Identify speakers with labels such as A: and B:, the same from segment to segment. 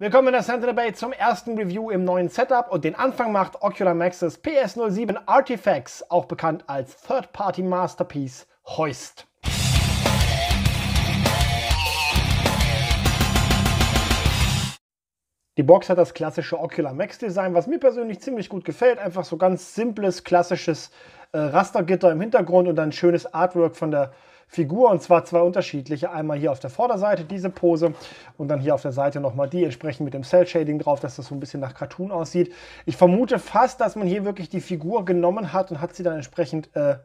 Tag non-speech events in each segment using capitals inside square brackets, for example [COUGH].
A: Willkommen in der Center Debate zum ersten Review im neuen Setup und den Anfang macht Ocular Maxis PS07 Artifacts, auch bekannt als Third-Party Masterpiece Hoist. Die Box hat das klassische Ocular Max Design, was mir persönlich ziemlich gut gefällt. Einfach so ganz simples, klassisches äh, Rastergitter im Hintergrund und dann schönes Artwork von der Figur und zwar zwei unterschiedliche. Einmal hier auf der Vorderseite diese Pose und dann hier auf der Seite nochmal die, entsprechend mit dem Cell Shading drauf, dass das so ein bisschen nach Cartoon aussieht. Ich vermute fast, dass man hier wirklich die Figur genommen hat und hat sie dann entsprechend äh,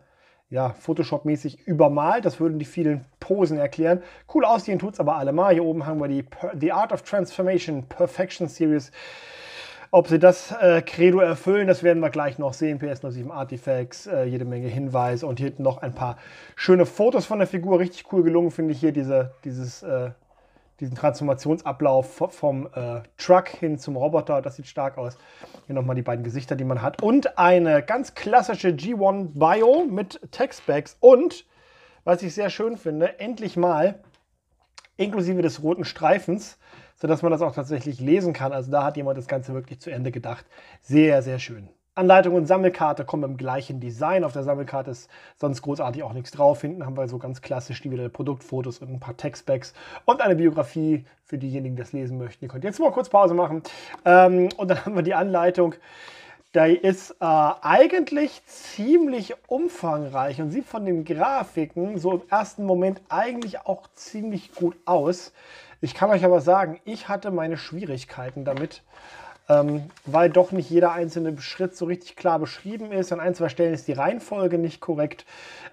A: ja, Photoshop-mäßig übermalt. Das würden die vielen Posen erklären. Cool aussehen tut es aber allemal. Hier oben haben wir die per The Art of Transformation Perfection Series. Ob sie das äh, Credo erfüllen, das werden wir gleich noch sehen. PS07 Artifacts, äh, jede Menge Hinweise und hier noch ein paar schöne Fotos von der Figur. Richtig cool gelungen finde ich hier diese, dieses, äh, diesen Transformationsablauf vom äh, Truck hin zum Roboter. Das sieht stark aus. Hier nochmal die beiden Gesichter, die man hat. Und eine ganz klassische G1 Bio mit Textbacks. Und, was ich sehr schön finde, endlich mal inklusive des roten Streifens sodass man das auch tatsächlich lesen kann. Also da hat jemand das Ganze wirklich zu Ende gedacht. Sehr, sehr schön. Anleitung und Sammelkarte kommen im gleichen Design. Auf der Sammelkarte ist sonst großartig auch nichts drauf. Hinten haben wir so ganz klassisch die wieder Produktfotos und ein paar Textbacks und eine Biografie für diejenigen, die das lesen möchten. Ihr könnt jetzt mal kurz Pause machen. Ähm, und dann haben wir die Anleitung. Da ist äh, eigentlich ziemlich umfangreich und sieht von den Grafiken so im ersten Moment eigentlich auch ziemlich gut aus. Ich kann euch aber sagen, ich hatte meine Schwierigkeiten damit, ähm, weil doch nicht jeder einzelne Schritt so richtig klar beschrieben ist. An ein, zwei Stellen ist die Reihenfolge nicht korrekt.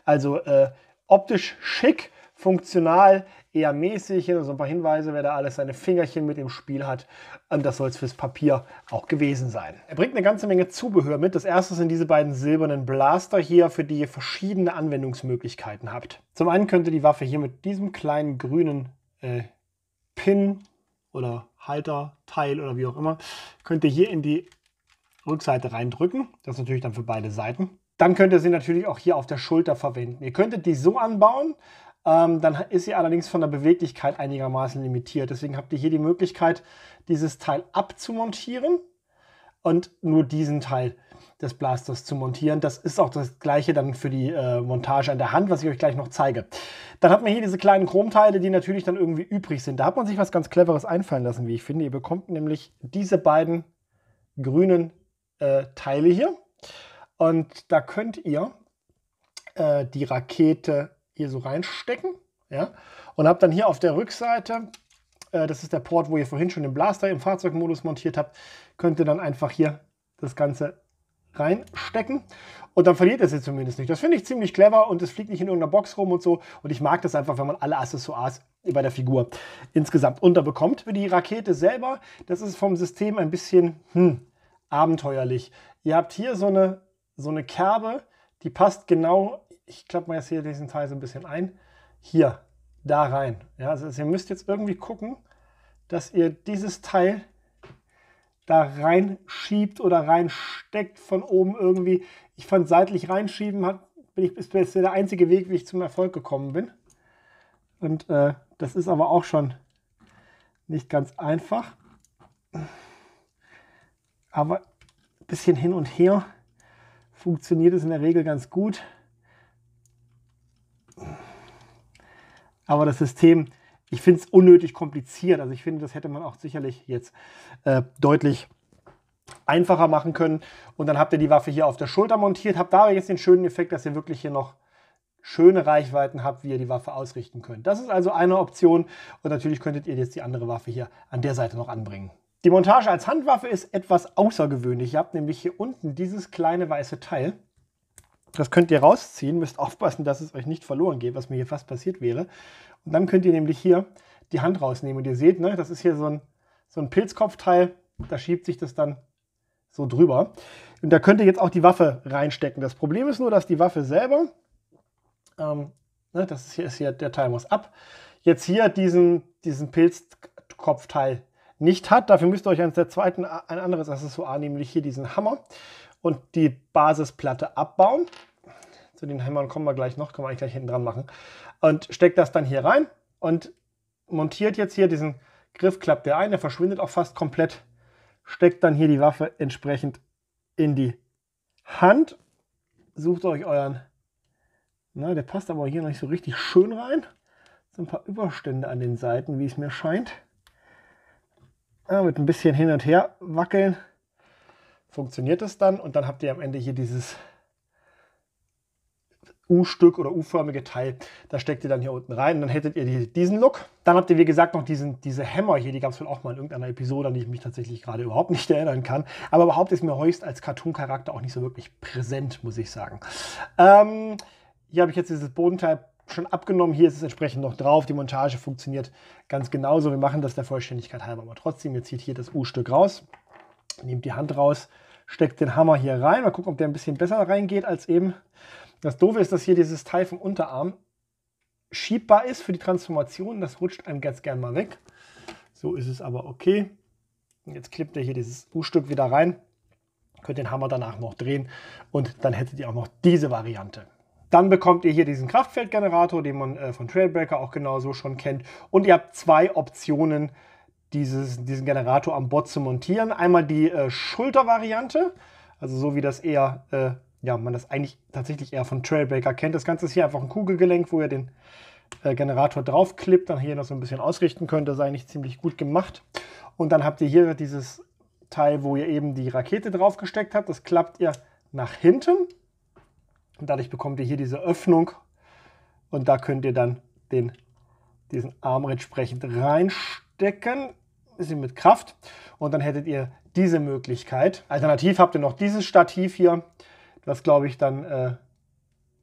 A: Also äh, optisch schick, funktional eher mäßig. Hier noch so ein paar Hinweise, wer da alles seine Fingerchen mit im Spiel hat. Und ähm, das soll es fürs Papier auch gewesen sein. Er bringt eine ganze Menge Zubehör mit. Das erste sind diese beiden silbernen Blaster hier, für die ihr verschiedene Anwendungsmöglichkeiten habt. Zum einen könnt ihr die Waffe hier mit diesem kleinen grünen äh, Pin oder Halter, Teil oder wie auch immer, könnt ihr hier in die Rückseite reindrücken. Das ist natürlich dann für beide Seiten. Dann könnt ihr sie natürlich auch hier auf der Schulter verwenden. Ihr könntet die so anbauen, ähm, dann ist sie allerdings von der Beweglichkeit einigermaßen limitiert. Deswegen habt ihr hier die Möglichkeit, dieses Teil abzumontieren und nur diesen Teil zu des Blasters zu montieren. Das ist auch das gleiche dann für die äh, Montage an der Hand, was ich euch gleich noch zeige. Dann hat man hier diese kleinen Chromteile, die natürlich dann irgendwie übrig sind. Da hat man sich was ganz Cleveres einfallen lassen, wie ich finde. Ihr bekommt nämlich diese beiden grünen äh, Teile hier. Und da könnt ihr äh, die Rakete hier so reinstecken. Ja? Und habt dann hier auf der Rückseite, äh, das ist der Port, wo ihr vorhin schon den Blaster im Fahrzeugmodus montiert habt, könnt ihr dann einfach hier das Ganze reinstecken. Und dann verliert er sie zumindest nicht. Das finde ich ziemlich clever und es fliegt nicht in irgendeiner Box rum und so. Und ich mag das einfach, wenn man alle Accessoires bei der Figur insgesamt unterbekommt. Für die Rakete selber, das ist vom System ein bisschen hm, abenteuerlich. Ihr habt hier so eine, so eine Kerbe, die passt genau, ich klappe mal jetzt hier diesen Teil so ein bisschen ein, hier, da rein. Ja, also, also ihr müsst jetzt irgendwie gucken, dass ihr dieses Teil da reinschiebt oder reinsteckt von oben irgendwie. Ich fand seitlich reinschieben hat, bin ich, ist jetzt der einzige Weg, wie ich zum Erfolg gekommen bin. Und äh, das ist aber auch schon nicht ganz einfach. Aber ein bisschen hin und her funktioniert es in der Regel ganz gut. Aber das System ich finde es unnötig kompliziert. Also ich finde, das hätte man auch sicherlich jetzt äh, deutlich einfacher machen können. Und dann habt ihr die Waffe hier auf der Schulter montiert, habt dabei jetzt den schönen Effekt, dass ihr wirklich hier noch schöne Reichweiten habt, wie ihr die Waffe ausrichten könnt. Das ist also eine Option und natürlich könntet ihr jetzt die andere Waffe hier an der Seite noch anbringen. Die Montage als Handwaffe ist etwas außergewöhnlich. Ihr habt nämlich hier unten dieses kleine weiße Teil. Das könnt ihr rausziehen, müsst aufpassen, dass es euch nicht verloren geht, was mir hier fast passiert wäre. Und dann könnt ihr nämlich hier die Hand rausnehmen. Und ihr seht, ne, das ist hier so ein, so ein Pilzkopfteil, da schiebt sich das dann so drüber. Und da könnt ihr jetzt auch die Waffe reinstecken. Das Problem ist nur, dass die Waffe selber, ähm, ne, das ist hier, ist hier, der Teil muss ab, jetzt hier diesen, diesen Pilzkopfteil nicht hat. Dafür müsst ihr euch ein, zweiten, ein anderes Accessoire, nämlich hier diesen Hammer und die Basisplatte abbauen. Zu den Hämmern kommen wir gleich noch, können wir eigentlich gleich hinten dran machen. Und steckt das dann hier rein und montiert jetzt hier diesen Griff, klappt der ein, der verschwindet auch fast komplett. Steckt dann hier die Waffe entsprechend in die Hand. Sucht euch euren, na, der passt aber hier noch nicht so richtig schön rein. So ein paar Überstände an den Seiten, wie es mir scheint. Ja, ah, mit ein bisschen hin und her wackeln funktioniert es dann und dann habt ihr am Ende hier dieses U-Stück oder U-förmige Teil. Da steckt ihr dann hier unten rein und dann hättet ihr diesen Look. Dann habt ihr, wie gesagt, noch diesen, diese Hämmer hier, die gab es wohl auch mal in irgendeiner Episode, an die ich mich tatsächlich gerade überhaupt nicht [LAUGHS] erinnern kann. Aber überhaupt ist mir Heust als Cartoon-Charakter auch nicht so wirklich präsent, muss ich sagen. Ähm, hier habe ich jetzt dieses Bodenteil schon abgenommen. Hier ist es entsprechend noch drauf. Die Montage funktioniert ganz genauso. Wir machen das der Vollständigkeit halber. Aber trotzdem, ihr zieht hier das U-Stück raus. Nehmt die Hand raus, steckt den Hammer hier rein. Mal gucken, ob der ein bisschen besser reingeht als eben. Das Doofe ist, dass hier dieses Teil vom Unterarm schiebbar ist für die Transformation. Das rutscht einem ganz gern mal weg. So ist es aber okay. jetzt klippt ihr hier dieses U-Stück wieder rein. Könnt den Hammer danach noch drehen und dann hättet ihr auch noch diese Variante. Dann bekommt ihr hier diesen Kraftfeldgenerator, den man äh, von Trailbreaker auch genauso schon kennt. Und ihr habt zwei Optionen, dieses, diesen Generator am Bot zu montieren. Einmal die äh, Schultervariante, also so wie das eher, äh, ja, man das eigentlich tatsächlich eher von Trailbreaker kennt. Das Ganze ist hier einfach ein Kugelgelenk, wo ihr den äh, Generator draufklippt, dann hier noch so ein bisschen ausrichten könnt. Das ist eigentlich ziemlich gut gemacht. Und dann habt ihr hier dieses Teil, wo ihr eben die Rakete draufgesteckt habt. Das klappt ihr nach hinten. Und dadurch bekommt ihr hier diese Öffnung. Und da könnt ihr dann den, diesen Arm entsprechend reinstecken ist mit Kraft und dann hättet ihr diese Möglichkeit. Alternativ habt ihr noch dieses Stativ hier, das glaube ich dann äh,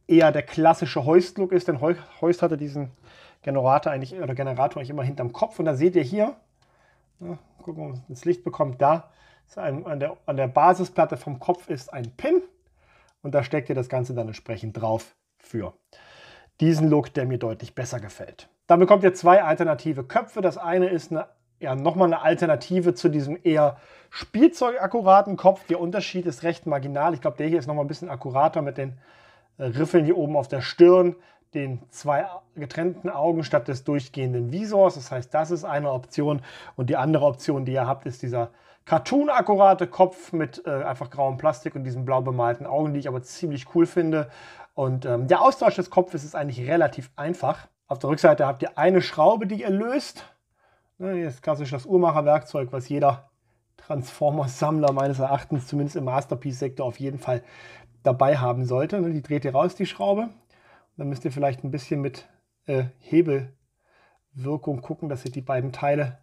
A: eher der klassische Heust-Look ist, denn Heust hatte diesen Generator eigentlich, oder Generator eigentlich immer hinterm Kopf und da seht ihr hier, ja, gucken, ob man das Licht bekommt, da ein, an, der, an der Basisplatte vom Kopf ist ein Pin und da steckt ihr das Ganze dann entsprechend drauf für diesen Look, der mir deutlich besser gefällt. Dann bekommt ihr zwei alternative Köpfe. Das eine ist eine ja, nochmal eine Alternative zu diesem eher spielzeugakkuraten Kopf. Der Unterschied ist recht marginal. Ich glaube, der hier ist nochmal ein bisschen akkurater mit den äh, Riffeln hier oben auf der Stirn, den zwei getrennten Augen statt des durchgehenden Visors. Das heißt, das ist eine Option. Und die andere Option, die ihr habt, ist dieser cartoon-akkurate Kopf mit äh, einfach grauem Plastik und diesen blau bemalten Augen, die ich aber ziemlich cool finde. Und ähm, der Austausch des Kopfes ist eigentlich relativ einfach. Auf der Rückseite habt ihr eine Schraube, die ihr löst das ne, ist klassisch das Uhrmacherwerkzeug, was jeder transformer sammler meines Erachtens zumindest im Masterpiece-Sektor auf jeden Fall dabei haben sollte. Ne, die dreht ihr raus, die Schraube. Dann müsst ihr vielleicht ein bisschen mit äh, Hebelwirkung gucken, dass ihr die beiden Teile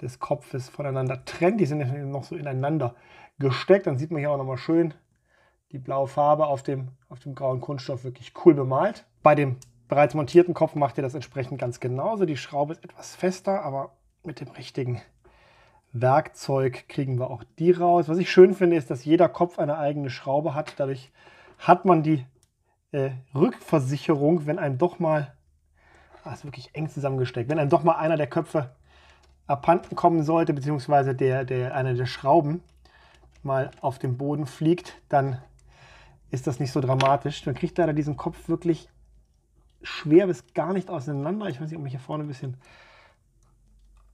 A: des Kopfes voneinander trennt. Die sind noch so ineinander gesteckt. Dann sieht man hier auch nochmal schön die blaue Farbe auf dem, auf dem grauen Kunststoff wirklich cool bemalt. Bei dem bereits montierten Kopf macht ihr das entsprechend ganz genauso. Die Schraube ist etwas fester, aber mit dem richtigen Werkzeug kriegen wir auch die raus. Was ich schön finde, ist, dass jeder Kopf eine eigene Schraube hat. Dadurch hat man die äh, Rückversicherung, wenn einem doch mal, ah, ist wirklich eng zusammengesteckt, wenn einem doch mal einer der Köpfe abhanden kommen sollte, beziehungsweise der, der, einer der Schrauben mal auf den Boden fliegt, dann ist das nicht so dramatisch. Man kriegt leider diesen Kopf wirklich schwer bis gar nicht auseinander. Ich weiß nicht, ob ich hier vorne ein bisschen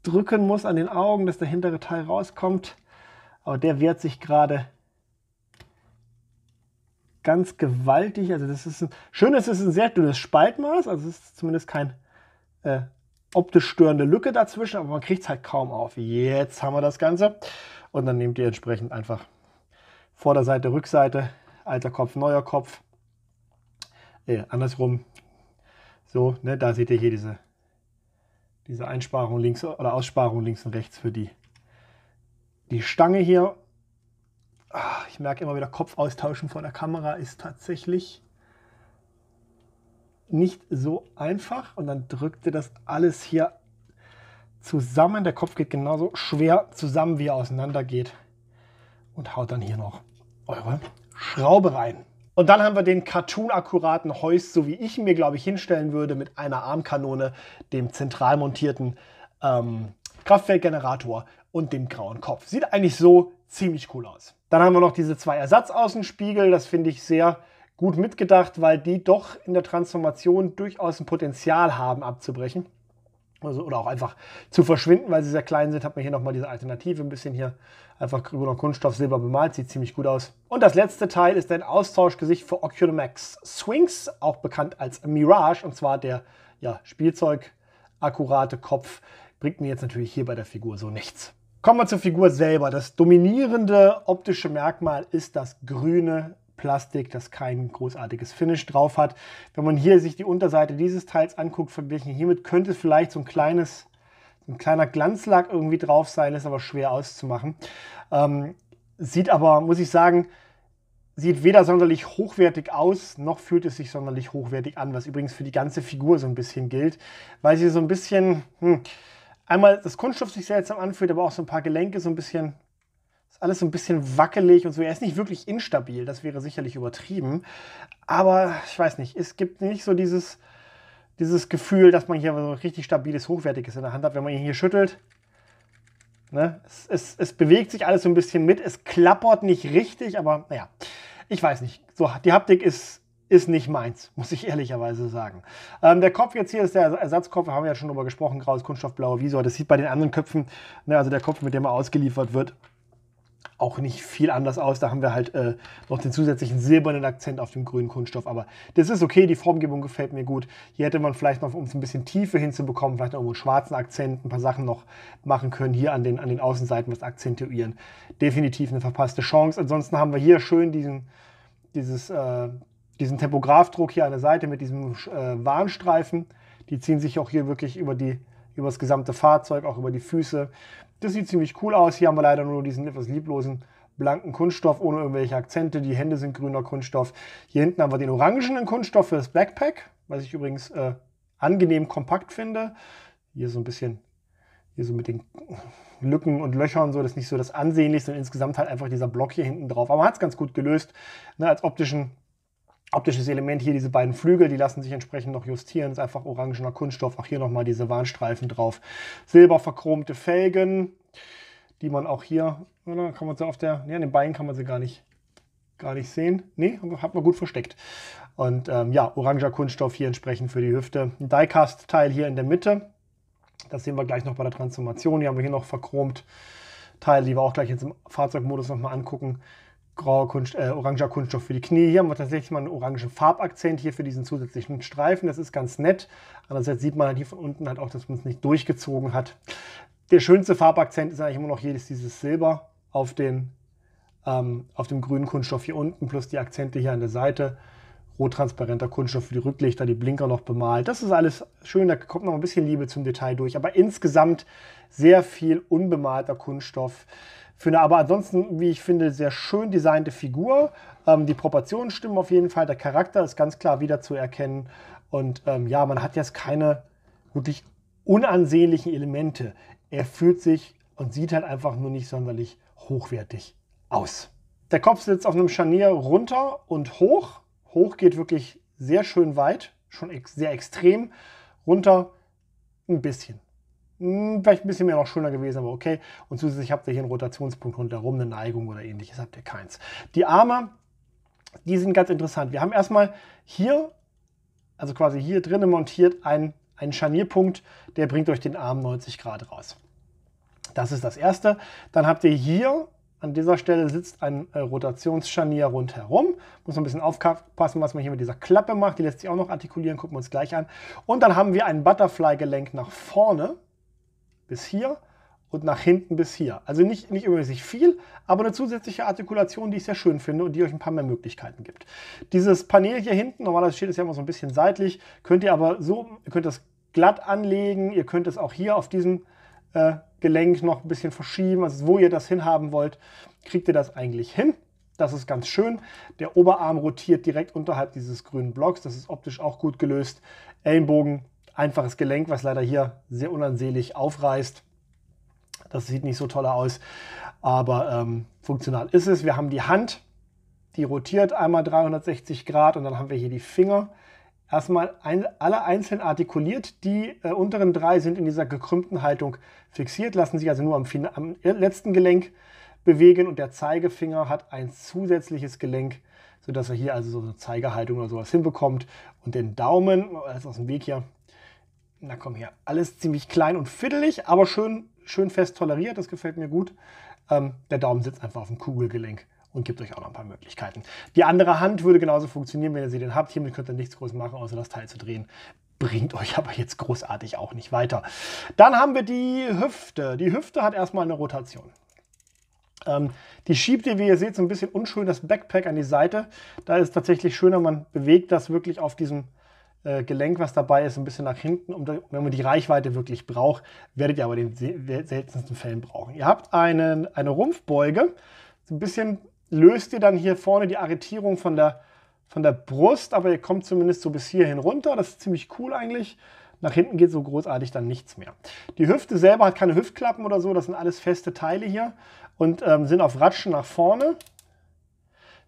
A: drücken muss an den Augen, dass der hintere Teil rauskommt. Aber der wehrt sich gerade ganz gewaltig. Also das ist ein, schönes, es ist ein sehr dünnes Spaltmaß. Also es ist zumindest kein äh, optisch störende Lücke dazwischen, aber man kriegt es halt kaum auf. Jetzt haben wir das Ganze. Und dann nehmt ihr entsprechend einfach Vorderseite, Rückseite, alter Kopf, neuer Kopf. Äh, andersrum so, ne, da seht ihr hier diese, diese Einsparung links oder Aussparung links und rechts für die, die Stange hier. Ah, ich merke immer wieder, Kopf austauschen vor der Kamera ist tatsächlich nicht so einfach. Und dann drückt ihr das alles hier zusammen. Der Kopf geht genauso schwer zusammen, wie er auseinander geht. Und haut dann hier noch eure Schraube rein. Und dann haben wir den cartoon-akkuraten Heus, so wie ich mir, glaube ich, hinstellen würde, mit einer Armkanone, dem zentral montierten ähm, Kraftfeldgenerator und dem grauen Kopf. Sieht eigentlich so ziemlich cool aus. Dann haben wir noch diese zwei Ersatzaußenspiegel. Das finde ich sehr gut mitgedacht, weil die doch in der Transformation durchaus ein Potenzial haben abzubrechen. Also, oder auch einfach zu verschwinden, weil sie sehr klein sind, hat man hier nochmal diese Alternative, ein bisschen hier einfach grüner Kunststoff, silber bemalt, sieht ziemlich gut aus. Und das letzte Teil ist ein Austauschgesicht für Oculomax Swings, auch bekannt als Mirage, und zwar der ja, Spielzeug-akkurate Kopf bringt mir jetzt natürlich hier bei der Figur so nichts. Kommen wir zur Figur selber. Das dominierende optische Merkmal ist das grüne Plastik, das kein großartiges Finish drauf hat. Wenn man hier sich die Unterseite dieses Teils anguckt, verglichen hiermit, könnte vielleicht so ein kleines, ein kleiner Glanzlack irgendwie drauf sein, ist aber schwer auszumachen. Ähm, sieht aber, muss ich sagen, sieht weder sonderlich hochwertig aus, noch fühlt es sich sonderlich hochwertig an, was übrigens für die ganze Figur so ein bisschen gilt, weil sie so ein bisschen, hm, einmal das Kunststoff sich seltsam anfühlt, aber auch so ein paar Gelenke so ein bisschen ist alles so ein bisschen wackelig und so. Er ist nicht wirklich instabil, das wäre sicherlich übertrieben. Aber ich weiß nicht, es gibt nicht so dieses, dieses Gefühl, dass man hier so richtig stabiles, hochwertiges in der Hand hat, wenn man ihn hier schüttelt. Ne? Es, es, es bewegt sich alles so ein bisschen mit, es klappert nicht richtig, aber naja, ich weiß nicht. So, die Haptik ist, ist nicht meins, muss ich ehrlicherweise sagen. Ähm, der Kopf jetzt hier ist der Ersatzkopf, haben wir ja schon drüber gesprochen, graues Kunststoff, blaue Visor. Das sieht bei den anderen Köpfen, ne, also der Kopf, mit dem er ausgeliefert wird, auch nicht viel anders aus. Da haben wir halt äh, noch den zusätzlichen silbernen Akzent auf dem grünen Kunststoff. Aber das ist okay, die Formgebung gefällt mir gut. Hier hätte man vielleicht noch, um es ein bisschen tiefer hinzubekommen, vielleicht noch einen schwarzen Akzent, ein paar Sachen noch machen können. Hier an den, an den Außenseiten was akzentuieren. Definitiv eine verpasste Chance. Ansonsten haben wir hier schön diesen, dieses, äh, diesen Tempographdruck hier an der Seite mit diesem äh, Warnstreifen. Die ziehen sich auch hier wirklich über die über das gesamte Fahrzeug, auch über die Füße. Das sieht ziemlich cool aus. Hier haben wir leider nur diesen etwas lieblosen blanken Kunststoff ohne irgendwelche Akzente. Die Hände sind grüner Kunststoff. Hier hinten haben wir den orangenen Kunststoff für das Backpack, was ich übrigens äh, angenehm kompakt finde. Hier so ein bisschen, hier so mit den Lücken und Löchern so, das ist nicht so das Ansehnlichste und insgesamt halt einfach dieser Block hier hinten drauf. Aber man hat es ganz gut gelöst. Ne, als optischen optisches Element hier, diese beiden Flügel, die lassen sich entsprechend noch justieren. Ist einfach orangener Kunststoff. Auch hier nochmal diese Warnstreifen drauf. Silberverchromte Felgen, die man auch hier, oder, kann man sie auf der, ne, an den Beinen kann man sie gar nicht, gar nicht sehen. Ne, hat man gut versteckt. Und ähm, ja, oranger Kunststoff hier entsprechend für die Hüfte. Ein Diecast-Teil hier in der Mitte. Das sehen wir gleich noch bei der Transformation. Hier haben wir hier noch verchromt. Teile, die wir auch gleich jetzt im Fahrzeugmodus nochmal angucken grauer Kunst, äh, oranger Kunststoff für die Knie. Hier haben wir tatsächlich mal einen orangen Farbakzent hier für diesen zusätzlichen Streifen. Das ist ganz nett. Andererseits sieht man halt hier von unten halt auch, dass man es nicht durchgezogen hat. Der schönste Farbakzent ist eigentlich immer noch jedes dieses Silber auf dem, ähm, auf dem grünen Kunststoff hier unten plus die Akzente hier an der Seite. Rottransparenter Kunststoff für die Rücklichter, die Blinker noch bemalt. Das ist alles schön, da kommt noch ein bisschen Liebe zum Detail durch. Aber insgesamt sehr viel unbemalter Kunststoff für eine aber ansonsten, wie ich finde, sehr schön designte Figur. Ähm, die Proportionen stimmen auf jeden Fall, der Charakter ist ganz klar wiederzuerkennen. Und ähm, ja, man hat jetzt keine wirklich unansehnlichen Elemente. Er fühlt sich und sieht halt einfach nur nicht sonderlich hochwertig aus. Der Kopf sitzt auf einem Scharnier runter und hoch. Hoch geht wirklich sehr schön weit, schon ex sehr extrem. Runter ein bisschen. Hm, vielleicht ein bisschen mehr noch schöner gewesen, aber okay. Und zusätzlich habt ihr hier einen Rotationspunkt rundherum, eine Neigung oder ähnliches, habt ihr keins. Die Arme, die sind ganz interessant. Wir haben erstmal hier, also quasi hier drinnen montiert, einen, einen Scharnierpunkt, der bringt euch den Arm 90 Grad raus. Das ist das Erste. Dann habt ihr hier an dieser Stelle sitzt ein äh, Rotationsscharnier rundherum. Muss man ein bisschen aufpassen, was man hier mit dieser Klappe macht. Die lässt sich auch noch artikulieren, gucken wir uns gleich an. Und dann haben wir ein Butterfly-Gelenk nach vorne bis hier und nach hinten bis hier. Also nicht, nicht übermäßig viel, aber eine zusätzliche Artikulation, die ich sehr schön finde und die euch ein paar mehr Möglichkeiten gibt. Dieses Panel hier hinten, normalerweise steht es ja immer so ein bisschen seitlich, könnt ihr aber so, ihr könnt das glatt anlegen, ihr könnt es auch hier auf diesem äh, Gelenk noch ein bisschen verschieben, also wo ihr das hinhaben wollt, kriegt ihr das eigentlich hin. Das ist ganz schön. Der Oberarm rotiert direkt unterhalb dieses grünen Blocks. Das ist optisch auch gut gelöst. Ellenbogen einfaches Gelenk, was leider hier sehr unansehnlich aufreißt. Das sieht nicht so toll aus, aber ähm, funktional ist es. Wir haben die Hand, die rotiert einmal 360 Grad und dann haben wir hier die Finger. Erstmal ein, alle einzeln artikuliert. Die äh, unteren drei sind in dieser gekrümmten Haltung fixiert, lassen sich also nur am, am letzten Gelenk bewegen und der Zeigefinger hat ein zusätzliches Gelenk, sodass er hier also so eine Zeigehaltung oder sowas hinbekommt. Und den Daumen, oh, alles aus dem Weg hier, na komm her. Alles ziemlich klein und fiddelig, aber schön, schön fest toleriert. Das gefällt mir gut. Ähm, der Daumen sitzt einfach auf dem Kugelgelenk und gibt euch auch noch ein paar Möglichkeiten. Die andere Hand würde genauso funktionieren, wenn ihr sie denn habt. Hiermit könnt ihr nichts groß machen, außer das Teil zu drehen. Bringt euch aber jetzt großartig auch nicht weiter. Dann haben wir die Hüfte. Die Hüfte hat erstmal eine Rotation. Ähm, die schiebt ihr, wie ihr seht, so ein bisschen unschön das Backpack an die Seite. Da ist tatsächlich schöner, man bewegt das wirklich auf diesem äh, Gelenk, was dabei ist, ein bisschen nach hinten, um, wenn man die Reichweite wirklich braucht, werdet ihr aber den seltensten Fällen brauchen. Ihr habt einen, eine Rumpfbeuge, so ein bisschen löst ihr dann hier vorne die Arretierung von der, von der Brust, aber ihr kommt zumindest so bis hierhin runter, das ist ziemlich cool eigentlich. Nach hinten geht so großartig dann nichts mehr. Die Hüfte selber hat keine Hüftklappen oder so, das sind alles feste Teile hier und ähm, sind auf Ratschen nach vorne.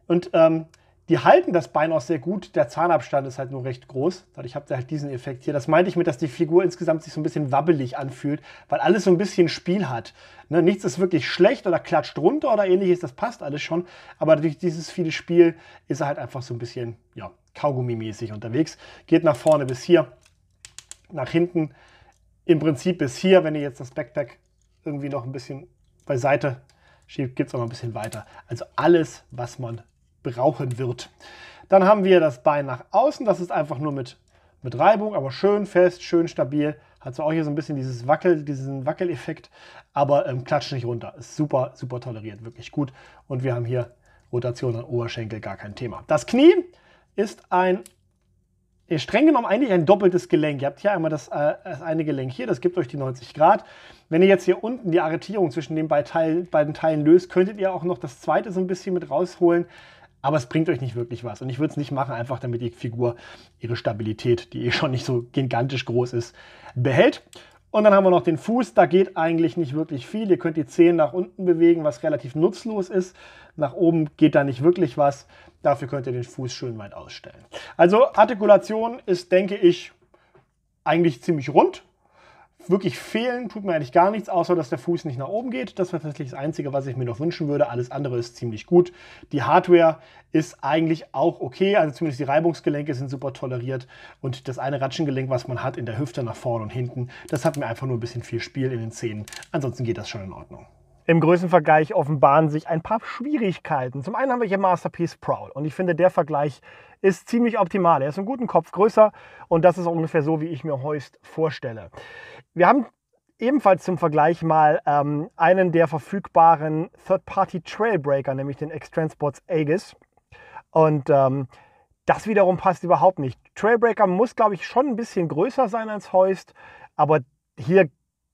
A: Und ähm, die halten das Bein auch sehr gut. Der Zahnabstand ist halt nur recht groß. Dadurch habt ihr halt diesen Effekt hier. Das meinte ich mit, dass die Figur insgesamt sich so ein bisschen wabbelig anfühlt, weil alles so ein bisschen Spiel hat. Ne? Nichts ist wirklich schlecht oder klatscht runter oder ähnliches. Das passt alles schon. Aber durch dieses viele Spiel ist er halt einfach so ein bisschen, ja, Kaugummi-mäßig unterwegs. Geht nach vorne bis hier, nach hinten. Im Prinzip bis hier, wenn ihr jetzt das Backpack irgendwie noch ein bisschen beiseite schiebt, gibt es auch noch ein bisschen weiter. Also alles, was man brauchen wird. Dann haben wir das Bein nach außen. Das ist einfach nur mit, mit Reibung, aber schön fest, schön stabil. Hat zwar auch hier so ein bisschen dieses Wackel, diesen Wackeleffekt, aber ähm, klatscht nicht runter. Ist super, super toleriert, wirklich gut. Und wir haben hier Rotation an Oberschenkel, gar kein Thema. Das Knie ist ein äh, streng genommen eigentlich ein doppeltes Gelenk. Ihr habt hier einmal das, äh, das eine Gelenk hier, das gibt euch die 90 Grad. Wenn ihr jetzt hier unten die Arretierung zwischen den beiden Teilen löst, könntet ihr auch noch das zweite so ein bisschen mit rausholen aber es bringt euch nicht wirklich was. Und ich würde es nicht machen, einfach damit die Figur ihre Stabilität, die eh schon nicht so gigantisch groß ist, behält. Und dann haben wir noch den Fuß, da geht eigentlich nicht wirklich viel. Ihr könnt die Zehen nach unten bewegen, was relativ nutzlos ist. Nach oben geht da nicht wirklich was. Dafür könnt ihr den Fuß schön weit ausstellen. Also Artikulation ist, denke ich, eigentlich ziemlich rund wirklich fehlen tut mir eigentlich gar nichts, außer dass der Fuß nicht nach oben geht. Das wäre tatsächlich das Einzige, was ich mir noch wünschen würde. Alles andere ist ziemlich gut. Die Hardware ist eigentlich auch okay, also zumindest die Reibungsgelenke sind super toleriert und das eine Ratschengelenk, was man hat in der Hüfte nach vorne und hinten, das hat mir einfach nur ein bisschen viel Spiel in den Zähnen. Ansonsten geht das schon in Ordnung. Im Größenvergleich offenbaren sich ein paar Schwierigkeiten. Zum einen haben wir hier Masterpiece Prowl und ich finde, der Vergleich ist ziemlich optimal. Er ist einen guten Kopf größer und das ist ungefähr so, wie ich mir Heust vorstelle. Wir haben ebenfalls zum Vergleich mal ähm, einen der verfügbaren Third-Party Trailbreaker, nämlich den X-Transports Aegis. Und ähm, das wiederum passt überhaupt nicht. Trailbreaker muss, glaube ich, schon ein bisschen größer sein als Hoist, aber hier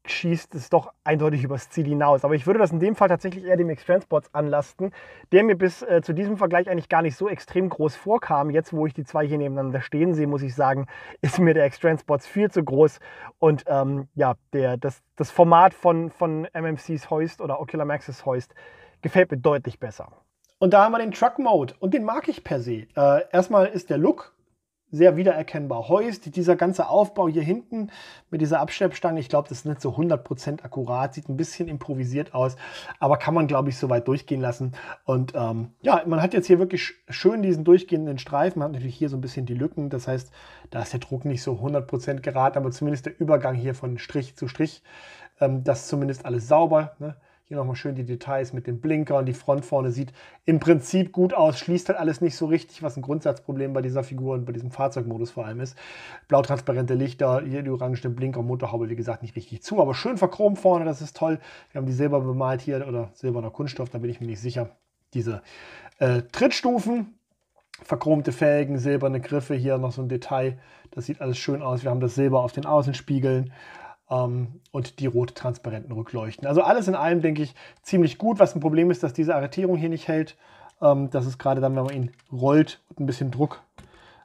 A: schießt es doch eindeutig übers Ziel hinaus. Aber ich würde das in dem Fall tatsächlich eher dem x anlasten, der mir bis äh, zu diesem Vergleich eigentlich gar nicht so extrem groß vorkam. Jetzt, wo ich die zwei hier nebeneinander stehen sehe, muss ich sagen, [LAUGHS] ist mir der x viel zu groß. Und ähm, ja, der, das, das Format von, von MMCs Hoist oder Ocular Maxis Hoist gefällt mir deutlich besser. Und da haben wir den Truck Mode und den mag ich per se. Äh, erstmal ist der Look sehr wiedererkennbar. Heust, dieser ganze Aufbau hier hinten mit dieser Abschleppstange, ich glaube, das ist nicht so 100% akkurat, sieht ein bisschen improvisiert aus, aber kann man, glaube ich, soweit durchgehen lassen. Und ähm, ja, man hat jetzt hier wirklich schön diesen durchgehenden Streifen, man hat natürlich hier so ein bisschen die Lücken, das heißt, da ist der Druck nicht so 100% geraten, aber zumindest der Übergang hier von Strich zu Strich, ähm, das ist zumindest alles sauber. Ne? Hier nochmal schön die Details mit den Blinkern. Die Front vorne sieht im Prinzip gut aus, schließt halt alles nicht so richtig, was ein Grundsatzproblem bei dieser Figur und bei diesem Fahrzeugmodus vor allem ist. Blautransparente Lichter, hier die orangenen Blinker, Motorhaube, wie gesagt, nicht richtig zu, aber schön verchromt vorne, das ist toll. Wir haben die silber bemalt hier oder silberner Kunststoff, da bin ich mir nicht sicher. Diese äh, Trittstufen, verchromte Felgen, silberne Griffe, hier noch so ein Detail. Das sieht alles schön aus. Wir haben das Silber auf den Außenspiegeln ähm, und die rot transparenten Rückleuchten. Also alles in allem, denke ich, ziemlich gut. Was ein Problem ist, dass diese Arretierung hier nicht hält. Ähm, das ist gerade dann, wenn man ihn rollt und ein bisschen Druck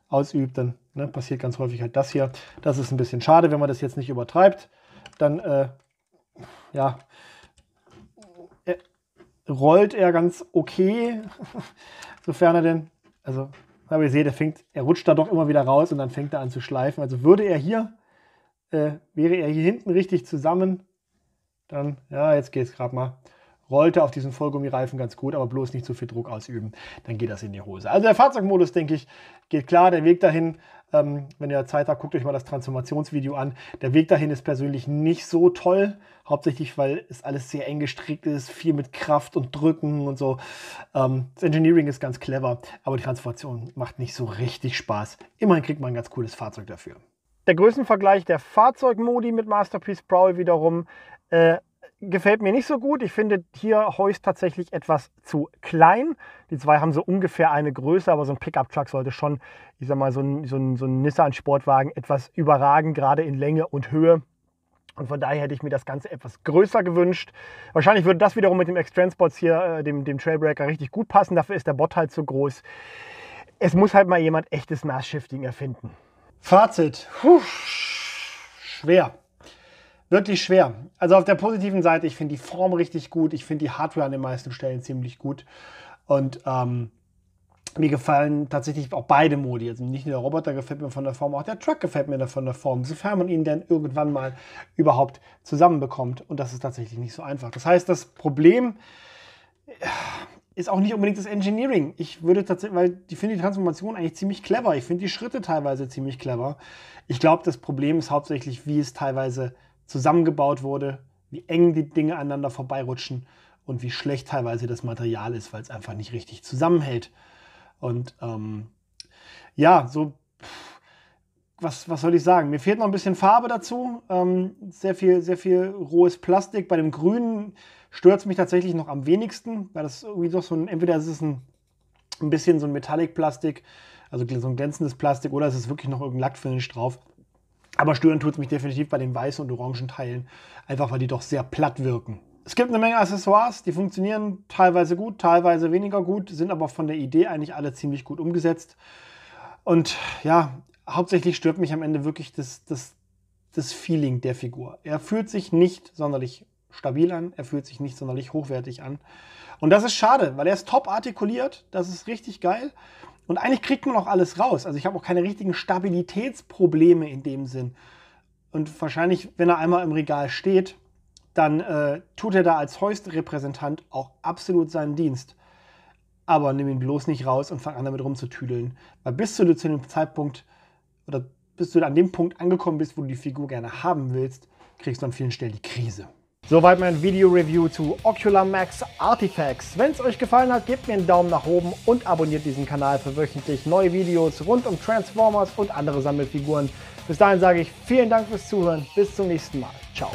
A: ausübt, dann ne, passiert ganz häufig halt das hier. Das ist ein bisschen schade, wenn man das jetzt nicht übertreibt. Dann, äh, ja, er, äh, rollt er ganz okay, [LAUGHS] sofern er denn, also aber ihr seht, er, fängt, er rutscht da doch immer wieder raus und dann fängt er an zu schleifen. Also würde er hier äh, wäre er hier hinten richtig zusammen, dann, ja, jetzt geht es gerade mal. Rollte auf diesen Vollgummireifen ganz gut, aber bloß nicht zu viel Druck ausüben, dann geht das in die Hose. Also der Fahrzeugmodus, denke ich, geht klar. Der Weg dahin, ähm, wenn ihr Zeit habt, guckt euch mal das Transformationsvideo an. Der Weg dahin ist persönlich nicht so toll, hauptsächlich weil es alles sehr eng gestrickt ist, viel mit Kraft und Drücken und so. Ähm, das Engineering ist ganz clever, aber die Transformation macht nicht so richtig Spaß. Immerhin kriegt man ein ganz cooles Fahrzeug dafür. Der Größenvergleich der Fahrzeugmodi mit Masterpiece Prowl wiederum äh, gefällt mir nicht so gut. Ich finde hier Heus tatsächlich etwas zu klein. Die zwei haben so ungefähr eine Größe, aber so ein Pickup-Truck sollte schon, ich sag mal, so ein, so ein, so ein Nissan-Sportwagen etwas überragen, gerade in Länge und Höhe. Und von daher hätte ich mir das Ganze etwas größer gewünscht. Wahrscheinlich würde das wiederum mit dem X-Transports hier, äh, dem, dem Trailbreaker, richtig gut passen. Dafür ist der Bot halt zu groß. Es muss halt mal jemand echtes Mass-Shifting erfinden. Fazit. Puh, schwer. Wirklich schwer. Also auf der positiven Seite, ich finde die Form richtig gut. Ich finde die Hardware an den meisten Stellen ziemlich gut. Und ähm, mir gefallen tatsächlich auch beide Modi. Also nicht nur der Roboter gefällt mir von der Form, auch der Truck gefällt mir von der Form, sofern man ihn dann irgendwann mal überhaupt zusammenbekommt. Und das ist tatsächlich nicht so einfach. Das heißt, das Problem ist auch nicht unbedingt das Engineering. Ich würde tatsächlich, weil ich finde die Transformation eigentlich ziemlich clever. Ich finde die Schritte teilweise ziemlich clever. Ich glaube, das Problem ist hauptsächlich, wie es teilweise zusammengebaut wurde, wie eng die Dinge aneinander vorbeirutschen und wie schlecht teilweise das Material ist, weil es einfach nicht richtig zusammenhält. Und ähm, ja, so, pff, was, was soll ich sagen? Mir fehlt noch ein bisschen Farbe dazu. Ähm, sehr viel, sehr viel rohes Plastik. Bei dem Grünen stört es mich tatsächlich noch am wenigsten, weil das irgendwie doch so ein, entweder ist es ein, ein bisschen so ein Metallic-Plastik, also so ein glänzendes Plastik, oder es ist wirklich noch irgendein Lackfinish drauf. Aber stören tut es mich definitiv bei den weißen und orangen Teilen, einfach weil die doch sehr platt wirken. Es gibt eine Menge Accessoires, die funktionieren teilweise gut, teilweise weniger gut, sind aber von der Idee eigentlich alle ziemlich gut umgesetzt. Und ja, hauptsächlich stört mich am Ende wirklich das, das, das Feeling der Figur. Er fühlt sich nicht sonderlich stabil an, er fühlt sich nicht sonderlich hochwertig an. Und das ist schade, weil er ist top artikuliert, das ist richtig geil. Und eigentlich kriegt man auch alles raus. Also ich habe auch keine richtigen Stabilitätsprobleme in dem Sinn. Und wahrscheinlich, wenn er einmal im Regal steht, dann äh, tut er da als Heust-Repräsentant auch absolut seinen Dienst. Aber nimm ihn bloß nicht raus und fang an damit rumzutüdeln. Weil bis du zu dem Zeitpunkt oder bis du an dem Punkt angekommen bist, wo du die Figur gerne haben willst, kriegst du an vielen Stellen die Krise. Soweit mein Video-Review zu Ocular Max Artifacts. Wenn es euch gefallen hat, gebt mir einen Daumen nach oben und abonniert diesen Kanal für wöchentlich neue Videos rund um Transformers und andere Sammelfiguren. Bis dahin sage ich vielen Dank fürs Zuhören, bis zum nächsten Mal. Ciao.